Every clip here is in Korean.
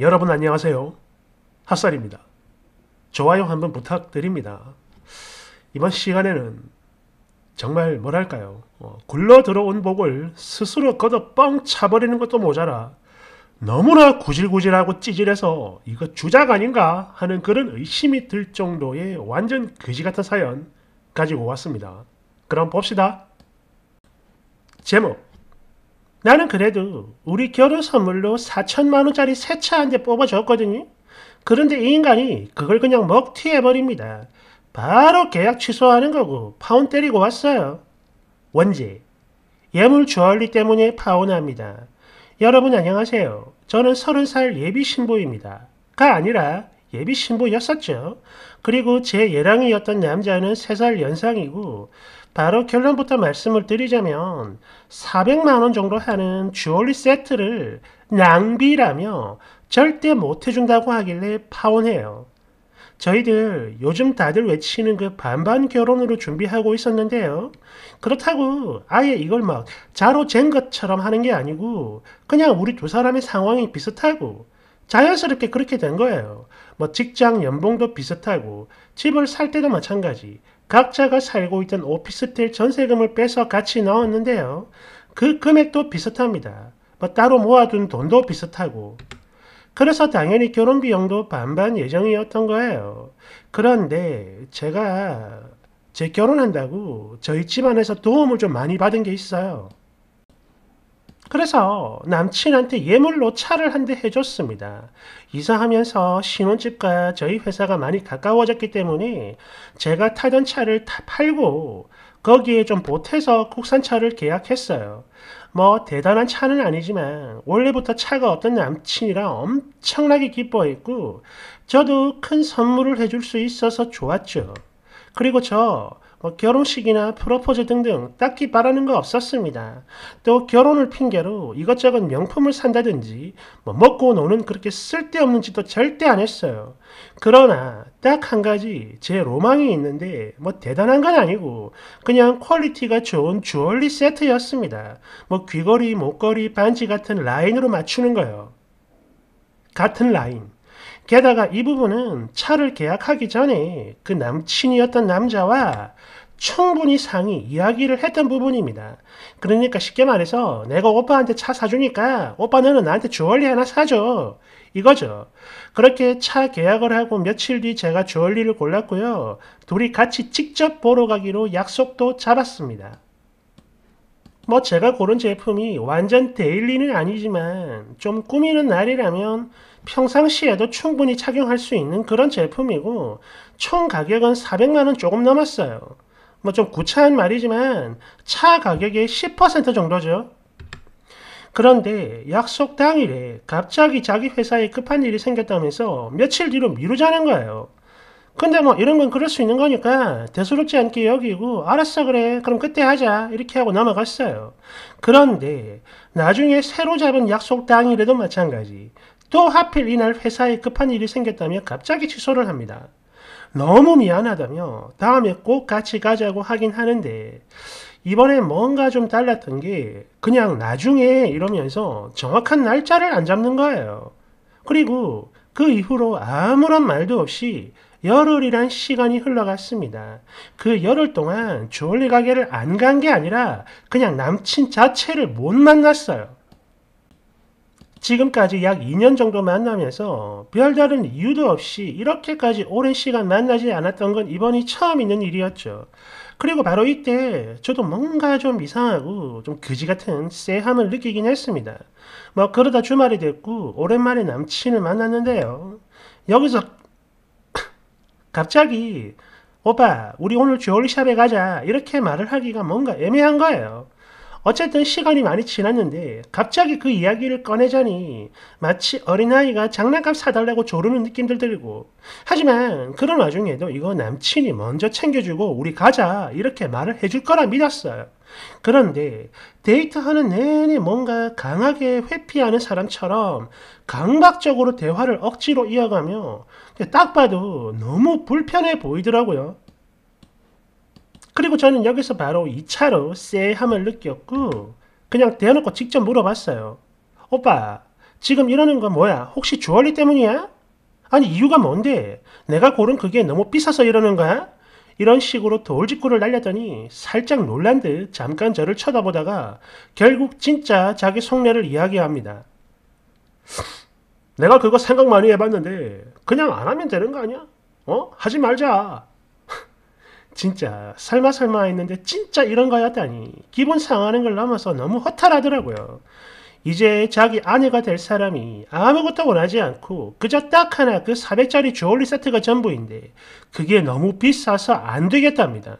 여러분 안녕하세요. 핫살입니다. 좋아요 한번 부탁드립니다. 이번 시간에는 정말 뭐랄까요. 어, 굴러 들어온 복을 스스로 걷어 뻥 차버리는 것도 모자라 너무나 구질구질하고 찌질해서 이거 주작 아닌가 하는 그런 의심이 들 정도의 완전 그지 같은 사연 가지고 왔습니다. 그럼 봅시다. 제목 나는 그래도 우리 결혼 선물로 4천만 원짜리 새 차 한 대 뽑아줬거든요. 그런데 이 인간이 그걸 그냥 먹튀해버립니다. 바로 계약 취소하는 거고 파혼 때리고 왔어요. 원제 예물 주얼리 때문에 파혼합니다. 여러분 안녕하세요. 저는 30살 예비 신부입니다. 가 아니라 예비 신부였었죠. 그리고 제 예랑이었던 남자는 3살 연상이고 바로 결론부터 말씀을 드리자면 400만원 정도 하는 주얼리 세트를 낭비라며 절대 못해준다고 하길래 파혼해요. 저희들 요즘 다들 외치는 그 반반 결혼으로 준비하고 있었는데요. 그렇다고 아예 이걸 막 자로 잰 것처럼 하는 게 아니고 그냥 우리 두 사람의 상황이 비슷하고 자연스럽게 그렇게 된 거예요. 뭐 직장 연봉도 비슷하고 집을 살 때도 마찬가지. 각자가 살고 있던 오피스텔 전세금을 빼서 같이 넣었는데요. 그 금액도 비슷합니다. 뭐 따로 모아둔 돈도 비슷하고. 그래서 당연히 결혼 비용도 반반 예정이었던 거예요. 그런데 제가 제 결혼한다고 저희 집안에서 도움을 좀 많이 받은 게 있어요. 그래서 남친한테 예물로 차를 한 대 해줬습니다. 이사하면서 신혼집과 저희 회사가 많이 가까워졌기 때문에 제가 타던 차를 다 팔고 거기에 좀 보태서 국산차를 계약했어요. 뭐 대단한 차는 아니지만 원래부터 차가 어떤 남친이라 엄청나게 기뻐했고 저도 큰 선물을 해줄 수 있어서 좋았죠. 그리고 저뭐 결혼식이나 프로포즈 등등 딱히 바라는 거 없었습니다. 또 결혼을 핑계로 이것저것 명품을 산다든지 뭐 먹고 노는 그렇게 쓸데없는 짓도 절대 안 했어요. 그러나 딱 한 가지 제 로망이 있는데 뭐 대단한 건 아니고 그냥 퀄리티가 좋은 주얼리 세트였습니다. 뭐 귀걸이, 목걸이, 반지 같은 라인으로 맞추는 거요. 예 같은 라인. 게다가 이 부분은 차를 계약하기 전에 그 남친이었던 남자와 충분히 상의 이야기를 했던 부분입니다. 그러니까 쉽게 말해서 내가 오빠한테 차 사주니까 오빠 너는 나한테 주얼리 하나 사줘. 이거죠. 그렇게 차 계약을 하고 며칠 뒤 제가 주얼리를 골랐고요. 둘이 같이 직접 보러 가기로 약속도 잡았습니다. 뭐 제가 고른 제품이 완전 데일리는 아니지만 좀 꾸미는 날이라면 평상시에도 충분히 착용할 수 있는 그런 제품이고 총 가격은 400만원 조금 넘었어요. 뭐 좀 구차한 말이지만 차 가격의 10% 정도죠. 그런데 약속 당일에 갑자기 자기 회사에 급한 일이 생겼다면서 며칠 뒤로 미루자는 거예요. 근데 뭐 이런 건 그럴 수 있는 거니까 대수롭지 않게 여기고 알았어 그래 그럼 그때 하자 이렇게 하고 넘어갔어요. 그런데 나중에 새로 잡은 약속 당일에도 마찬가지 또 하필 이날 회사에 급한 일이 생겼다며 갑자기 취소를 합니다. 너무 미안하다며 다음에 꼭 같이 가자고 하긴 하는데 이번에 뭔가 좀 달랐던 게 그냥 나중에 이러면서 정확한 날짜를 안 잡는 거예요. 그리고 그 이후로 아무런 말도 없이 열흘이란 시간이 흘러갔습니다. 그 열흘 동안 주얼리 가게를 안 간 게 아니라 그냥 남친 자체를 못 만났어요. 지금까지 약 2년 정도 만나면서 별다른 이유도 없이 이렇게까지 오랜 시간 만나지 않았던 건 이번이 처음 있는 일이었죠. 그리고 바로 이때 저도 뭔가 좀 이상하고 좀 그지 같은 쎄함을 느끼긴 했습니다. 뭐 그러다 주말이 됐고 오랜만에 남친을 만났는데요. 여기서 갑자기 오빠 우리 오늘 주얼샵에 가자 이렇게 말을 하기가 뭔가 애매한 거예요. 어쨌든 시간이 많이 지났는데 갑자기 그 이야기를 꺼내자니 마치 어린아이가 장난감 사달라고 조르는 느낌들 들고 하지만 그런 와중에도 이거 남친이 먼저 챙겨주고 우리 가자 이렇게 말을 해줄 거라 믿었어요. 그런데 데이트하는 내내 뭔가 강하게 회피하는 사람처럼 강박적으로 대화를 억지로 이어가며 딱 봐도 너무 불편해 보이더라고요. 그리고 저는 여기서 바로 2차로 쎄함을 느꼈고 그냥 대놓고 직접 물어봤어요. 오빠 지금 이러는 건 뭐야? 혹시 주얼리 때문이야? 아니 이유가 뭔데? 내가 고른 그게 너무 비싸서 이러는 거야? 이런 식으로 돌직구를 날렸더니 살짝 놀란 듯 잠깐 저를 쳐다보다가 결국 진짜 자기 속내를 이야기합니다. 내가 그거 생각 많이 해봤는데 그냥 안 하면 되는 거 아니야? 어? 하지 말자. 진짜 설마 설마 했는데 진짜 이런 거였다니 기분 상하는 걸 넘어서 너무 허탈하더라고요. 이제 자기 아내가 될 사람이 아무것도 원하지 않고 그저 딱 하나 그 400짜리 주얼리 세트가 전부인데 그게 너무 비싸서 안 되겠답니다.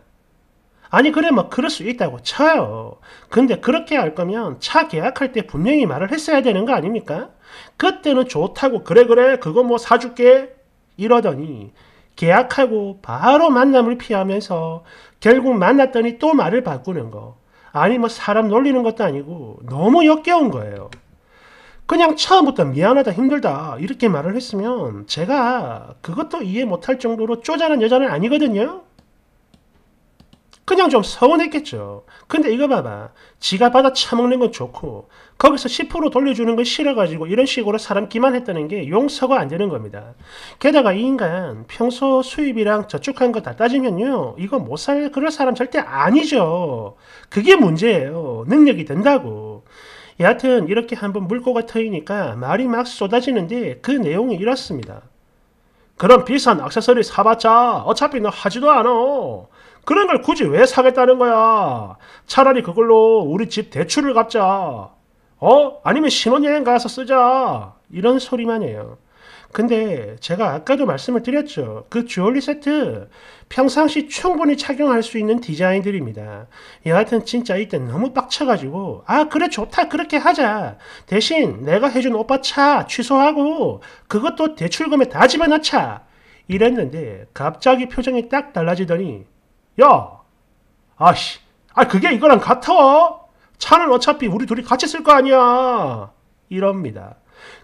아니 그래 뭐 그럴 수 있다고 쳐요. 근데 그렇게 할 거면 차 계약할 때 분명히 말을 했어야 되는 거 아닙니까? 그때는 좋다고 그래 그래 그거 뭐 사줄게 이러더니 계약하고 바로 만남을 피하면서 결국 만났더니 또 말을 바꾸는 거. 아니 뭐 사람 놀리는 것도 아니고 너무 역겨운 거예요. 그냥 처음부터 미안하다 힘들다 이렇게 말을 했으면 제가 그것도 이해 못할 정도로 쪼잔한 여자는 아니거든요. 그냥 좀 서운했겠죠. 근데 이거 봐봐. 지가 받아 처먹는 건 좋고 거기서 10% 돌려주는 건 싫어가지고 이런 식으로 사람 기만했다는 게 용서가 안 되는 겁니다. 게다가 이 인간 평소 수입이랑 저축한 거 다 따지면요. 이거 못 살 그럴 사람 절대 아니죠. 그게 문제예요. 능력이 된다고. 여하튼 이렇게 한번 물꼬가 터이니까 말이 막 쏟아지는데 그 내용이 이렇습니다. 그런 비싼 액세서리 사봤자 어차피 너 하지도 않아. 그런 걸 굳이 왜 사겠다는 거야. 차라리 그걸로 우리 집 대출을 갚자. 어? 아니면 신혼여행 가서 쓰자. 이런 소리만 해요. 근데 제가 아까도 말씀을 드렸죠. 그 주얼리 세트 평상시 충분히 착용할 수 있는 디자인들입니다. 여하튼 진짜 이때 너무 빡쳐가지고 아 그래 좋다 그렇게 하자. 대신 내가 해준 오빠 차 취소하고 그것도 대출금에 다 집어넣자. 이랬는데 갑자기 표정이 딱 달라지더니 야 아씨 아 그게 이거랑 같아? 차는 어차피 우리 둘이 같이 쓸 거 아니야. 이럽니다.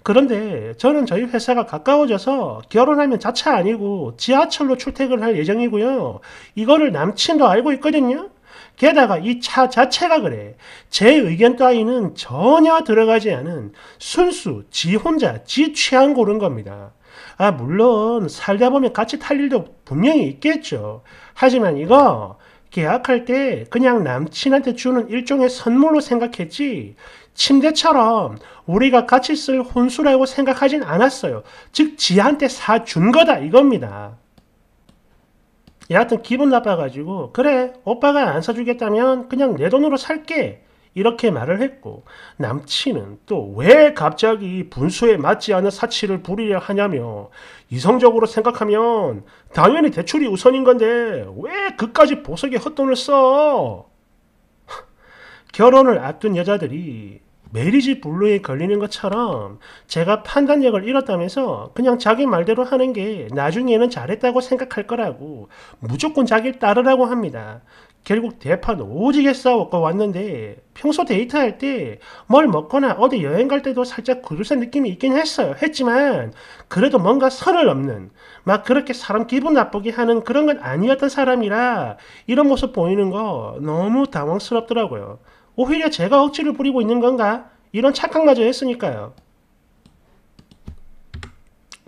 그런데 저는 저희 회사가 가까워져서 결혼하면 자차 아니고 지하철로 출퇴근할 예정이고요. 이거를 남친도 알고 있거든요. 게다가 이 차 자체가 그래. 제 의견 따위는 전혀 들어가지 않은 순수 지 혼자 지 취향 고른 겁니다. 아, 물론 살다 보면 같이 탈 일도 분명히 있겠죠. 하지만 이거 계약할 때 그냥 남친한테 주는 일종의 선물로 생각했지 침대처럼 우리가 같이 쓸 혼수라고 생각하진 않았어요. 즉 지한테 사준 거다 이겁니다. 여하튼 기분 나빠가지고 그래 오빠가 안 사주겠다면 그냥 내 돈으로 살게 이렇게 말을 했고 남친은 또 왜 갑자기 분수에 맞지 않은 사치를 부리려 하냐며 이성적으로 생각하면 당연히 대출이 우선인 건데 왜 그까지 보석에 헛돈을 써? 결혼을 앞둔 여자들이 메리지 블루에 걸리는 것처럼 제가 판단력을 잃었다면서 그냥 자기 말대로 하는 게 나중에는 잘했다고 생각할 거라고 무조건 자기를 따르라고 합니다. 결국 대판 오지게 싸웠고 왔는데 평소 데이트할 때 뭘 먹거나 어디 여행 갈 때도 살짝 구두산 느낌이 있긴 했어요. 했지만 그래도 뭔가 선을 넘는 막 그렇게 사람 기분 나쁘게 하는 그런 건 아니었던 사람이라 이런 모습 보이는 거 너무 당황스럽더라고요. 오히려 제가 억지를 부리고 있는 건가? 이런 착각마저 했으니까요.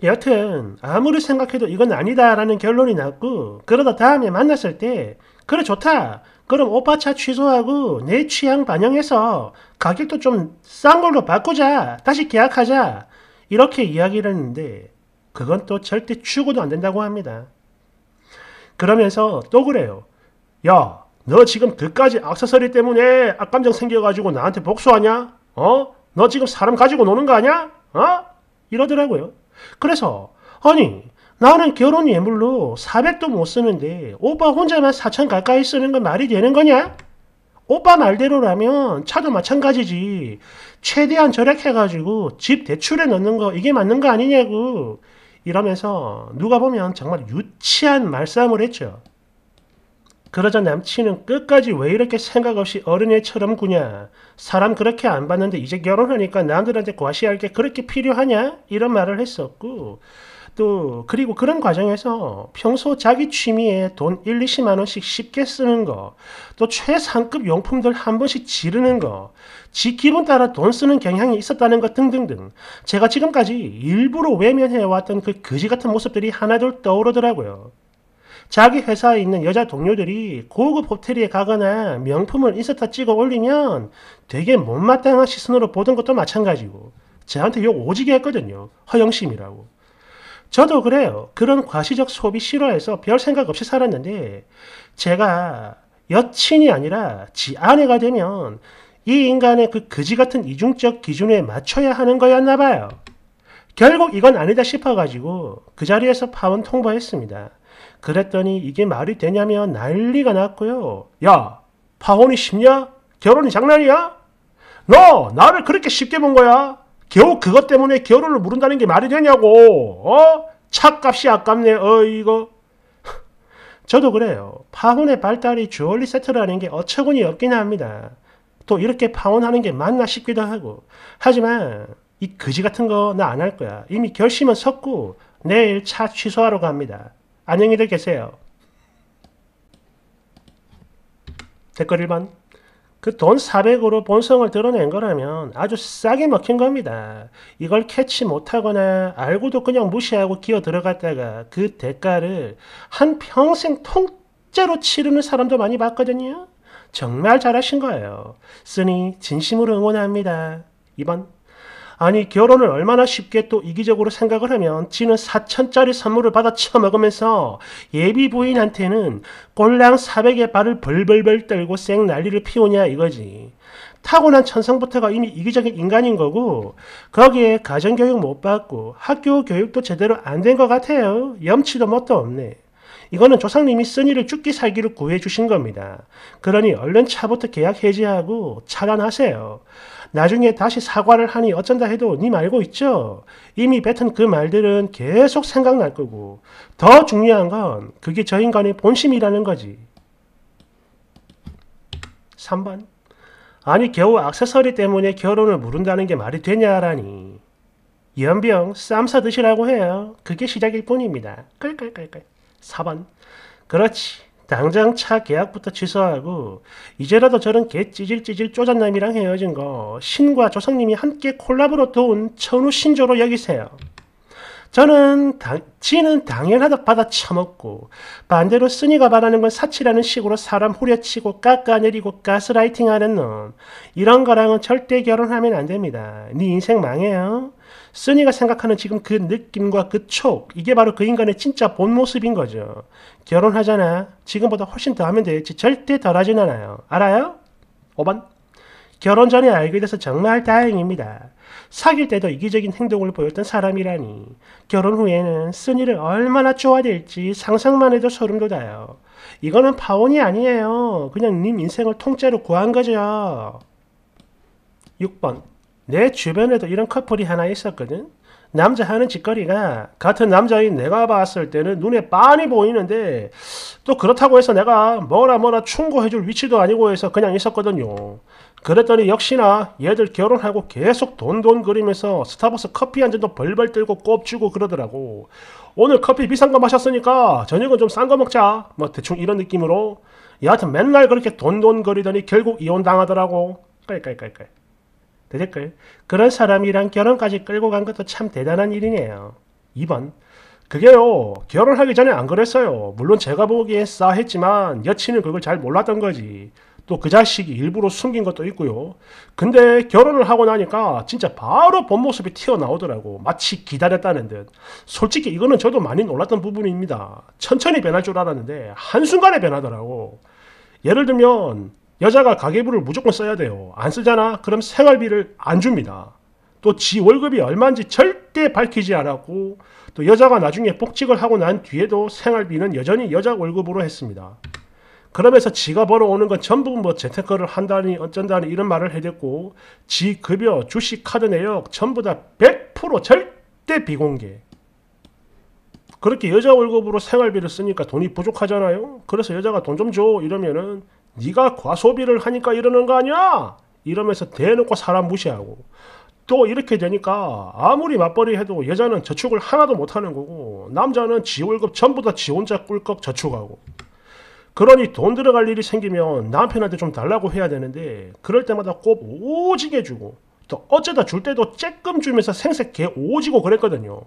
여튼 아무리 생각해도 이건 아니다라는 결론이 났고 그러다 다음에 만났을 때 그래 좋다. 그럼 오빠차 취소하고 내 취향 반영해서 가격도 좀 싼 걸로 바꾸자. 다시 계약하자. 이렇게 이야기를 했는데 그건 또 절대 추구도 안 된다고 합니다. 그러면서 또 그래요. 야, 너 지금 그까지 악세서리 때문에 악감정 생겨가지고 나한테 복수하냐? 어? 너 지금 사람 가지고 노는 거아냐 어? 이러더라고요. 그래서 아니 나는 결혼 예물로 400도 못 쓰는데 오빠 혼자만 4천 가까이 쓰는 건 말이 되는 거냐? 오빠 말대로라면 차도 마찬가지지. 최대한 절약해가지고 집 대출에 넣는 거 이게 맞는 거 아니냐고. 이러면서 누가 보면 정말 유치한 말싸움을 했죠. 그러자 남친은 끝까지 왜 이렇게 생각 없이 어린애처럼 구냐? 사람 그렇게 안 봤는데 이제 결혼하니까 남들한테 과시할 게 그렇게 필요하냐? 이런 말을 했었고 또 그리고 그런 과정에서 평소 자기 취미에 돈 1, 20만 원씩 쉽게 쓰는 거, 또 최상급 용품들 한 번씩 지르는 거, 지 기분 따라 돈 쓰는 경향이 있었다는 것 등등등 제가 지금까지 일부러 외면해왔던 그 거지 같은 모습들이 하나둘 떠오르더라고요. 자기 회사에 있는 여자 동료들이 고급 호텔에 가거나 명품을 인스타 찍어 올리면 되게 못마땅한 시선으로 보던 것도 마찬가지고 저한테 욕 오지게 했거든요. 허영심이라고. 저도 그래요. 그런 과시적 소비 싫어해서 별 생각 없이 살았는데 제가 여친이 아니라 지 아내가 되면 이 인간의 그거지 같은 이중적 기준에 맞춰야 하는 거였나 봐요. 결국 이건 아니다 싶어가지고 그 자리에서 파혼 통보했습니다. 그랬더니 이게 말이 되냐며 난리가 났고요. 야, 파혼이 쉽냐? 결혼이 장난이야? 너 나를 그렇게 쉽게 본 거야? 겨우 그것 때문에 결혼을 모른다는 게 말이 되냐고. 어? 차값이 아깝네. 어 이거. 저도 그래요. 파혼의 발달이 주얼리 세트라는 게 어처구니 없긴 합니다. 또 이렇게 파혼하는 게 맞나 싶기도 하고. 하지만 이 거지 같은 거 나 안 할 거야. 이미 결심은 섰고 내일 차 취소하러 갑니다. 안녕히들 계세요. 댓글 1번 그돈 400으로 본성을 드러낸 거라면 아주 싸게 먹힌 겁니다. 이걸 캐치 못하거나 알고도 그냥 무시하고 기어 들어갔다가 그 대가를 한 평생 통째로 치르는 사람도 많이 봤거든요. 정말 잘하신 거예요. 쓰니 진심으로 응원합니다. 2번 아니 결혼을 얼마나 쉽게 또 이기적으로 생각을 하면 지는 4천짜리 선물을 받아 처먹으면서 예비 부인한테는 꼴랑 4 0 0에 발을 벌벌벌 떨고 쌩 난리를 피우냐 이거지. 타고난 천성부터가 이미 이기적인 인간인 거고 거기에 가정교육 못 받고 학교 교육도 제대로 안 된 것 같아요. 염치도 뭣도 없네. 이거는 조상님이 쓴이를 죽기 살기로 구해 주신 겁니다. 그러니 얼른 차부터 계약 해지하고 차단하세요. 나중에 다시 사과를 하니 어쩐다 해도 님 알고 있죠? 이미 뱉은 그 말들은 계속 생각날 거고 더 중요한 건 그게 저 인간의 본심이라는 거지. 3번 아니 겨우 악세서리 때문에 결혼을 모른다는 게 말이 되냐라니 연병 쌈싸 드시라고 해요. 그게 시작일 뿐입니다. 끌끌끌끌 4번 그렇지 당장 차 계약부터 취소하고 이제라도 저런 개 찌질찌질 쪼잔남이랑 헤어진 거 신과 조상님이 함께 콜라보로 도운 천우 신조로 여기세요. 저는 당, 지는 당연하다 받아 처먹고 반대로 쓰니가 바라는 건 사치라는 식으로 사람 후려치고 깎아내리고 가스라이팅하는 놈 이런 거랑은 절대 결혼하면 안 됩니다. 네 인생 망해요. 쓰니가 생각하는 지금 그 느낌과 그 촉, 이게 바로 그 인간의 진짜 본 모습인 거죠. 결혼하잖아. 지금보다 훨씬 더 하면 되지. 절대 덜하진 않아요. 알아요? 5번. 결혼 전에 알게 돼서 정말 다행입니다. 사귈 때도 이기적인 행동을 보였던 사람이라니. 결혼 후에는 쓰니를 얼마나 좋아될지 상상만 해도 소름 돋아요. 이거는 파혼이 아니에요. 그냥 님 인생을 통째로 구한 거죠. 6번. 내 주변에도 이런 커플이 하나 있었거든. 남자 하는 짓거리가 같은 남자인 내가 봤을 때는 눈에 빤히 보이는데 또 그렇다고 해서 내가 뭐라 뭐라 충고해줄 위치도 아니고 해서 그냥 있었거든요. 그랬더니 역시나 얘들 결혼하고 계속 돈돈 그리면서 스타벅스 커피 한 잔도 벌벌 들고 꼽주고 그러더라고. 오늘 커피 비싼 거 마셨으니까 저녁은 좀 싼 거 먹자. 뭐 대충 이런 느낌으로. 여하튼 맨날 그렇게 돈돈 거리더니 결국 이혼당하더라고. 깔깔깔깔. 댓글 그런 사람이랑 결혼까지 끌고 간 것도 참 대단한 일이네요. 2번 그게요 결혼하기 전에 안 그랬어요. 물론 제가 보기에 싸했지만 여친은 그걸 잘 몰랐던 거지. 또 그 자식이 일부러 숨긴 것도 있고요. 근데 결혼을 하고 나니까 진짜 바로 본 모습이 튀어나오더라고. 마치 기다렸다는 듯. 솔직히 이거는 저도 많이 놀랐던 부분입니다. 천천히 변할 줄 알았는데 한순간에 변하더라고. 예를 들면 여자가 가계부를 무조건 써야 돼요. 안 쓰잖아? 그럼 생활비를 안 줍니다. 또 지 월급이 얼마인지 절대 밝히지 않았고 또 여자가 나중에 복직을 하고 난 뒤에도 생활비는 여전히 여자 월급으로 했습니다. 그러면서 지가 벌어오는 건 전부 뭐 재테크를 한다니 어쩐다니 이런 말을 해댔고 지 급여, 주식, 카드 내역 전부 다 100% 절대 비공개. 그렇게 여자 월급으로 생활비를 쓰니까 돈이 부족하잖아요. 그래서 여자가 돈 좀 줘 이러면은 네가 과소비를 하니까 이러는 거 아니야? 이러면서 대놓고 사람 무시하고 또 이렇게 되니까 아무리 맞벌이 해도 여자는 저축을 하나도 못하는 거고 남자는 지 월급 전부 다 지 혼자 꿀꺽 저축하고 그러니 돈 들어갈 일이 생기면 남편한테 좀 달라고 해야 되는데 그럴 때마다 꼭 오지게 주고 또 어쩌다 줄 때도 쬐끔 주면서 생색 개 오지고 그랬거든요.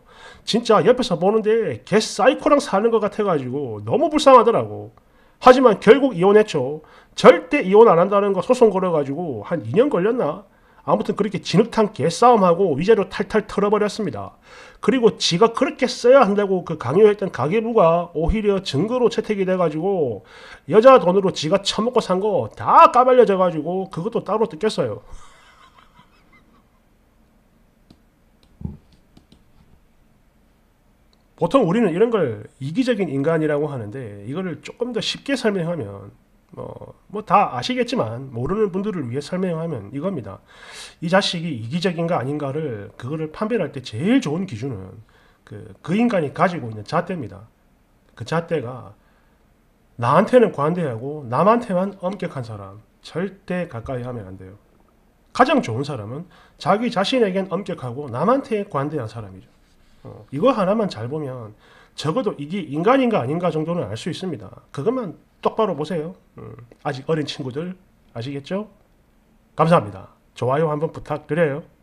진짜 옆에서 보는데 개 사이코랑 사는 것 같아가지고 너무 불쌍하더라고. 하지만 결국 이혼했죠. 절대 이혼 안 한다는 거 소송 걸어가지고 한 2년 걸렸나? 아무튼 그렇게 진흙탕 개싸움하고 위자료 탈탈 털어버렸습니다. 그리고 지가 그렇게 써야 한다고 그 강요했던 가계부가 오히려 증거로 채택이 돼가지고 여자 돈으로 지가 처먹고 산 거 다 까발려져가지고 그것도 따로 뜯겼어요. 보통 우리는 이런 걸 이기적인 인간이라고 하는데 이거를 조금 더 쉽게 설명하면 어, 뭐다 아시겠지만 모르는 분들을 위해 설명하면 이겁니다. 이 자식이 이기적인가 아닌가를 그거를 판별할 때 제일 좋은 기준은 그, 그 인간이 가지고 있는 잣대입니다. 그 잣대가 나한테는 관대하고 남한테만 엄격한 사람 절대 가까이 하면 안 돼요. 가장 좋은 사람은 자기 자신에겐 엄격하고 남한테 관대한 사람이죠. 어, 이거 하나만 잘 보면 적어도 이게 인간인가 아닌가 정도는 알 수 있습니다. 그것만 똑바로 보세요. 음, 아직 어린 친구들 아시겠죠? 감사합니다. 좋아요 한번 부탁드려요.